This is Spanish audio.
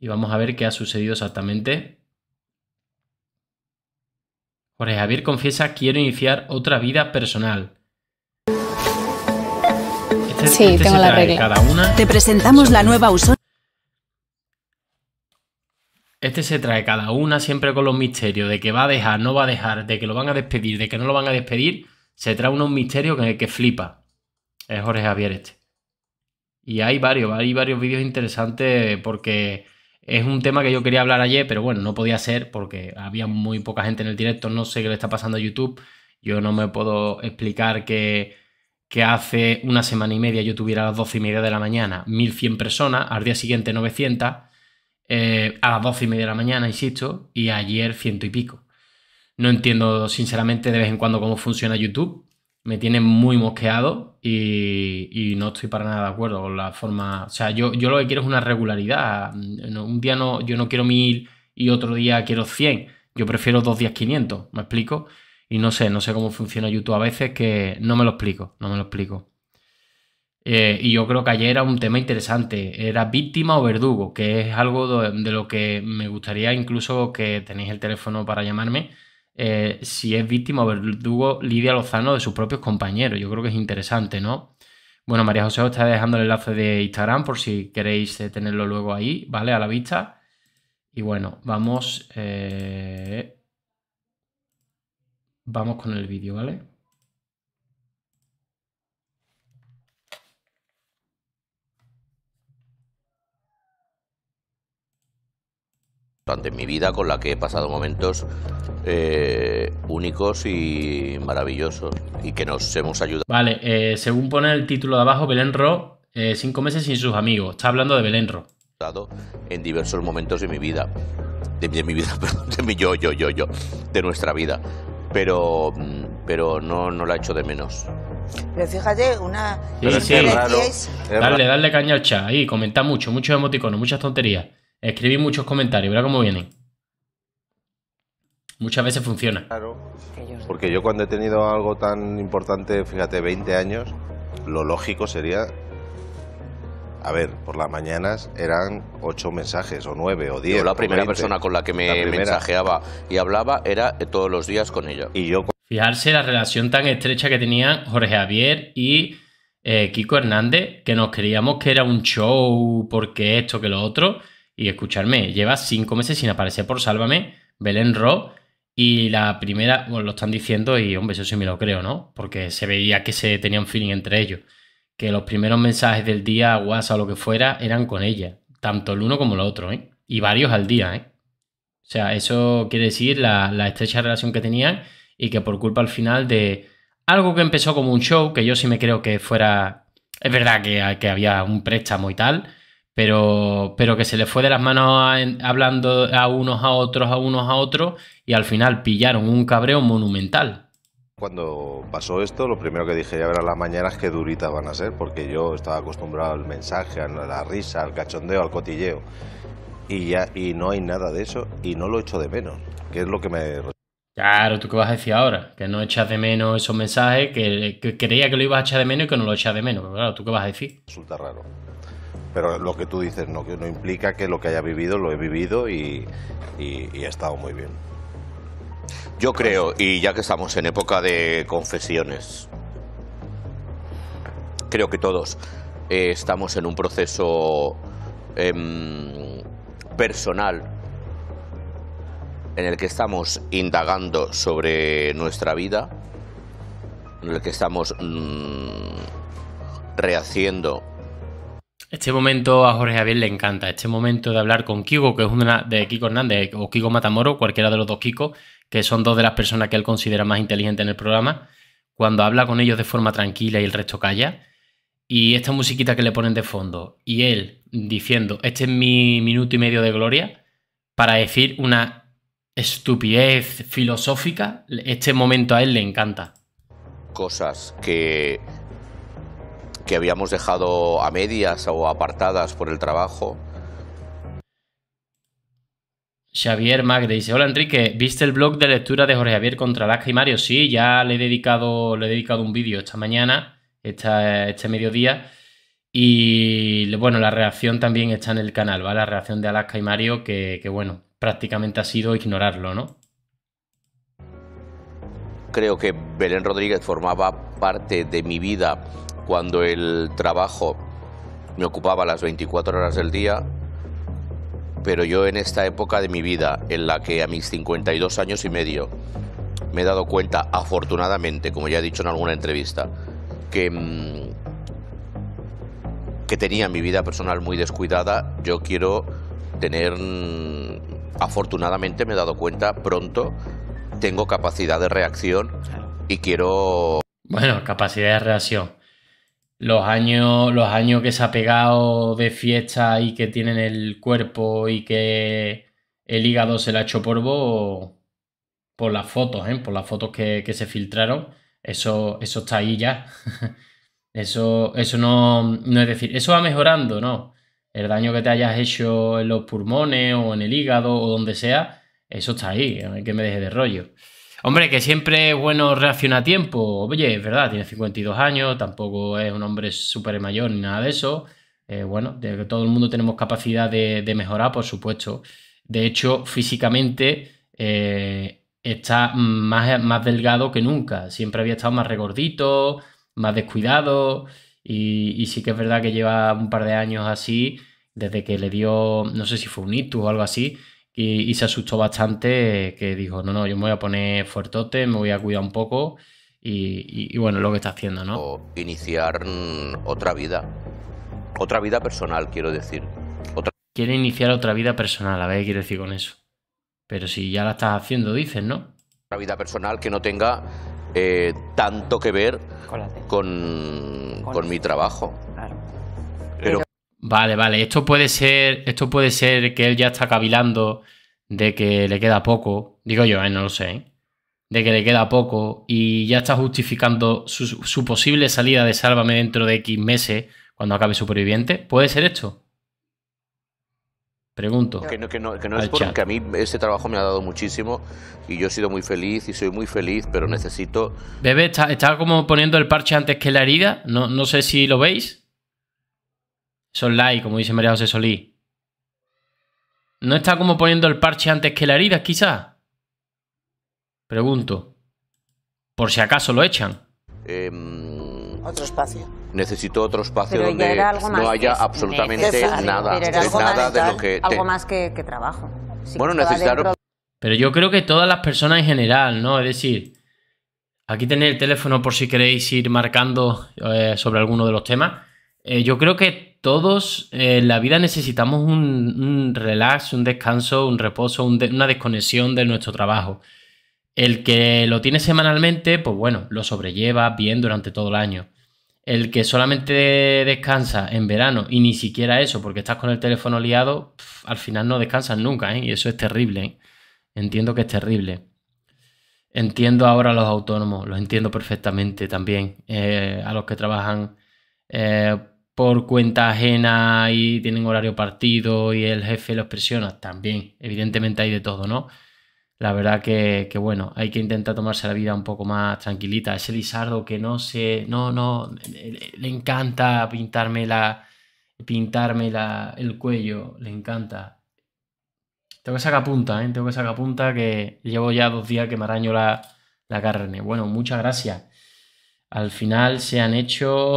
y vamos a ver qué ha sucedido exactamente. Jorge Javier confiesa, quiero iniciar otra vida personal. Este, sí, este tengo la regla. Cada una. Te presentamos la nueva Usona. Este se trae cada una siempre con los misterios de que va a dejar, no va a dejar, de que lo van a despedir, de que no lo van a despedir. Se trae unos misterios misterio el que flipa. Es Jorge Javier este. Y hay varios, hay varios vídeos interesantes porque es un tema que yo quería hablar ayer, pero bueno, no podía ser porque había muy poca gente en el directo. No sé qué le está pasando a YouTube. Yo no me puedo explicar que, hace una semana y media yo tuviera a las 12 y media de la mañana 1100 personas, al día siguiente 900, eh, a las 12 y media de la mañana, insisto, y ayer ciento y pico. No entiendo sinceramente de vez en cuando cómo funciona YouTube me tiene muy mosqueado y, no estoy para nada de acuerdo con la forma. O sea, yo, yo lo que quiero es una regularidad. Mm, un día no, yo no quiero mil y otro día quiero 100. Yo prefiero dos días 500, ¿me explico? Y no sé, no sé cómo funciona YouTube a veces que no me lo explico, no me lo explico. Eh, y yo creo que ayer era un tema interesante, era víctima o verdugo, que es algo de lo que me gustaría incluso que tenéis el teléfono para llamarme eh, si es víctima o verdugo Lidia Lozano de sus propios compañeros. Yo creo que es interesante, ¿no? Bueno, María José os está dejando el enlace de Instagram por si queréis eh, tenerlo luego ahí, ¿vale? A la vista. Y bueno, vamos. Eh, vamos con el vídeo, ¿vale? en mi vida con la que he pasado momentos eh, únicos y maravillosos y que nos hemos ayudado. Vale, eh, según pone el título de abajo, Belén Ro, eh, cinco meses sin sus amigos. Está hablando de Belén Ro. En diversos momentos de mi vida. De, mi vida, perdón, de mi yo, yo, yo, yo. De nuestra vida. Pero, mm, pero no, no la hecho de menos. Pero fíjate, una... Dale, dale caña al chat. Ahí, comenta mucho, muchos emoticonos, muchas tonterías. Escribí muchos comentarios, verá cómo vienen. Muchas veces funciona. Claro, porque yo cuando he tenido algo tan importante, fíjate, 20 años, lo lógico sería. A ver, por las mañanas eran ocho mensajes, o nueve, o diez. la primera persona con la que me mensajeaba y hablaba era todos los días con ella. Y yo. Fijarse la relación tan estrecha que tenían Jorge Javier y eh, Kiko Hernández, que nos creíamos que era un show, porque esto, que lo otro y escucharme, lleva cinco meses sin aparecer por Sálvame, Belén Ro, y la primera, bueno, lo están diciendo y hombre, eso sí me lo creo, ¿no? Porque se veía que se tenía un feeling entre ellos. Que los primeros mensajes del día, WhatsApp o lo que fuera, eran con ella. Tanto el uno como el otro, ¿eh? Y varios al día, ¿eh? O sea, eso quiere decir la, estrecha relación que tenían y que por culpa al final de algo que empezó como un show, que yo sí me creo que fuera... Es verdad que, que había un préstamo y tal, pero, que se le fue de las manos hablando a unos a otros, a unos a otros, y al final pillaron un cabreo monumental. Cuando pasó esto, lo primero que dije ya era las mañanas qué que duritas van a ser, porque yo estaba acostumbrado al mensaje, a la risa, al cachondeo, al cotilleo. Y, ya, y no hay nada de eso y no lo echo de menos, que es lo que me... Claro, ¿tú qué vas a decir ahora? Que no echas de menos esos mensajes, que, que creía que lo ibas a echar de menos y que no lo echas de menos. Pero claro, ¿tú qué vas a decir? Resulta raro pero lo que tú dices no, que no implica que lo que haya vivido lo he vivido y, ha estado muy bien. Yo creo, y ya que estamos en época de confesiones, creo que todos eh, estamos en un proceso em, personal en el que estamos indagando sobre nuestra vida, en el que estamos mm, rehaciendo este momento a Jorge Javier le encanta, este momento de hablar con Kiko, que es una de Kiko Hernández o Kiko Matamoro, cualquiera de los dos Kiko, que son dos de las personas que él considera más inteligentes en el programa, cuando habla con ellos de forma tranquila y el resto calla, y esta musiquita que le ponen de fondo, y él diciendo, este es mi minuto y medio de gloria, para decir una estupidez filosófica, este momento a él le encanta. Cosas que que habíamos dejado a medias o apartadas por el trabajo. Xavier Magre dice, hola Enrique, ¿viste el blog de lectura de Jorge Javier contra Alaska y Mario? Sí, ya le he dedicado, le he dedicado un vídeo esta mañana, este mediodía, y bueno, la reacción también está en el canal, ¿vale? La reacción de Alaska y Mario, que, que bueno, prácticamente ha sido ignorarlo, ¿no? Creo que Belén Rodríguez formaba parte de mi vida cuando el trabajo me ocupaba las 24 horas del día, pero yo en esta época de mi vida, en la que a mis 52 años y medio me he dado cuenta, afortunadamente, como ya he dicho en alguna entrevista, que, mm, que tenía mi vida personal muy descuidada, yo quiero tener, mm, afortunadamente me he dado cuenta pronto, tengo capacidad de reacción y quiero... Bueno, capacidad de reacción los años, los años que se ha pegado de fiesta y que tienen el cuerpo y que el hígado se le ha hecho polvo por las fotos, ¿eh? por las fotos que, se filtraron. Eso, eso está ahí ya. eso, eso no, no es decir, eso va mejorando, ¿no? El daño que te hayas hecho en los pulmones o en el hígado o donde sea, eso está ahí, ¿eh? que me deje de rollo. Hombre, que siempre es bueno reaccionar a tiempo. Oye, es verdad, tiene 52 años, tampoco es un hombre súper mayor ni nada de eso. Eh, bueno, de que todo el mundo tenemos capacidad de, mejorar, por supuesto. De hecho, físicamente eh, está más, más, delgado que nunca. Siempre había estado más regordito, más descuidado. Y, sí que es verdad que lleva un par de años así, desde que le dio, no sé si fue un hito o algo así, y, se asustó bastante, que dijo, no, no, yo me voy a poner fuertote, me voy a cuidar un poco. Y, bueno, es bueno, lo que está haciendo, ¿no? O iniciar otra vida. Otra vida personal, quiero decir. Otra... Quiere iniciar otra vida personal, a ver qué quiere decir con eso. Pero si ya la estás haciendo, dices, ¿no? Otra vida personal que no tenga eh, tanto que ver con mi trabajo. Vale, vale. Esto puede ser. Esto puede ser que él ya está cavilando de que le queda poco. Digo yo, eh, no lo sé. ¿eh? De que le queda poco. Y ya está justificando su, posible salida de sálvame dentro de X meses cuando acabe superviviente. ¿Puede ser esto? Pregunto. Que no, es porque a mí ese trabajo me ha dado muchísimo y yo he sido muy feliz y soy muy feliz, pero necesito. Bebé, está, como poniendo el parche antes que la herida. no sé si lo veis like, como dice María José Solí. ¿No está como poniendo el parche antes que la herida, quizás? Pregunto. Por si acaso lo echan. Em, otro espacio. Necesito otro espacio donde no haya absolutamente nada. algo más que, trabajo. bueno, necesitaron... Pero yo creo que todas las personas en general, ¿no? Es decir, aquí tenéis el teléfono por si queréis ir marcando eh, sobre alguno de los temas. Eh, yo creo que todos en eh, la vida necesitamos un, relax, un descanso, un reposo, una desconexión de nuestro trabajo. El que lo tiene semanalmente, pues bueno, lo sobrelleva bien durante todo el año. El que solamente descansa en verano y ni siquiera eso, porque estás con el teléfono liado, al final no descansas nunca, ¿eh? y eso es terrible. ¿eh? Entiendo que es terrible. Entiendo ahora a los autónomos, los entiendo perfectamente también, a los que trabajan por cuenta ajena y tienen horario partido y el jefe los presiona, también, evidentemente hay de todo, ¿no? La verdad que, bueno, hay que intentar tomarse la vida un poco más tranquilita. Ese Lizardo que no sé no, no, le encanta pintarme la, pintarme la, el cuello, le encanta. Tengo que sacar punta, ¿eh? Tengo que sacar punta que llevo ya dos días que me araño la, la carne. Bueno, muchas gracias. Al final se han hecho